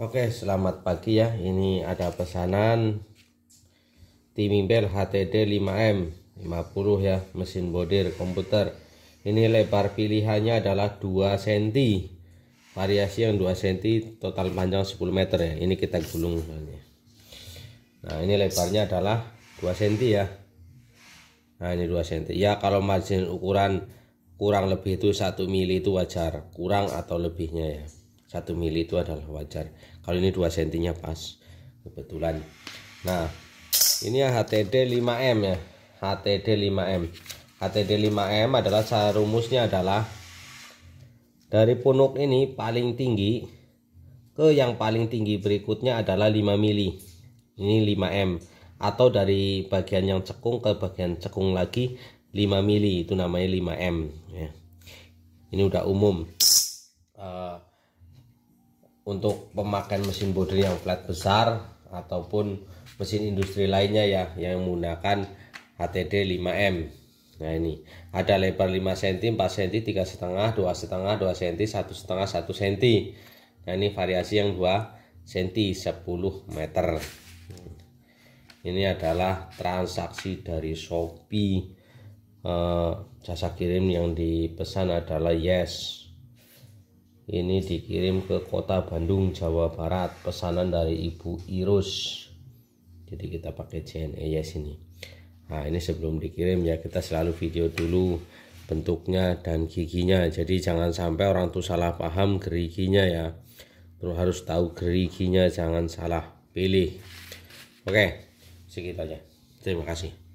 Oke, selamat pagi ya. Ini ada pesanan Timimbel HTD 5M 50 ya, mesin bodir komputer. Ini lebar pilihannya adalah 2 cm. Variasi yang 2 cm, total panjang 10 meter ya. Ini kita gulung soalnya. Nah, ini lebarnya adalah 2 cm ya. Nah, ini 2 cm. Ya, kalau margin ukuran kurang lebih itu 1 mili itu wajar, kurang atau lebihnya ya. 1 mili itu adalah wajar kalau ini 2 sentinya pas kebetulan nah ini ya HTD 5M ya HTD 5M HTD 5M adalah rumusnya adalah dari punuk ini paling tinggi ke yang paling tinggi berikutnya adalah 5 mili ini 5M atau dari bagian yang cekung ke bagian cekung lagi 5 mili itu namanya 5M ya. ini udah umum untuk pemakaian mesin bodi yang flat besar ataupun mesin industri lainnya ya yang menggunakan HTD 5M nah ini ada lebar 5 cm 4 cm 3 setengah 2 setengah 2 cm 1 setengah 1 cm nah ini variasi yang 2 cm 10 meter ini adalah transaksi dari Shopee eh, jasa kirim yang dipesan adalah Yes ini dikirim ke kota Bandung Jawa Barat pesanan dari Ibu Irus jadi kita pakai CNE ya sini nah ini sebelum dikirim ya kita selalu video dulu bentuknya dan giginya jadi jangan sampai orang tuh salah paham geriginya ya terus harus tahu geriginya jangan salah pilih oke segitu aja terima kasih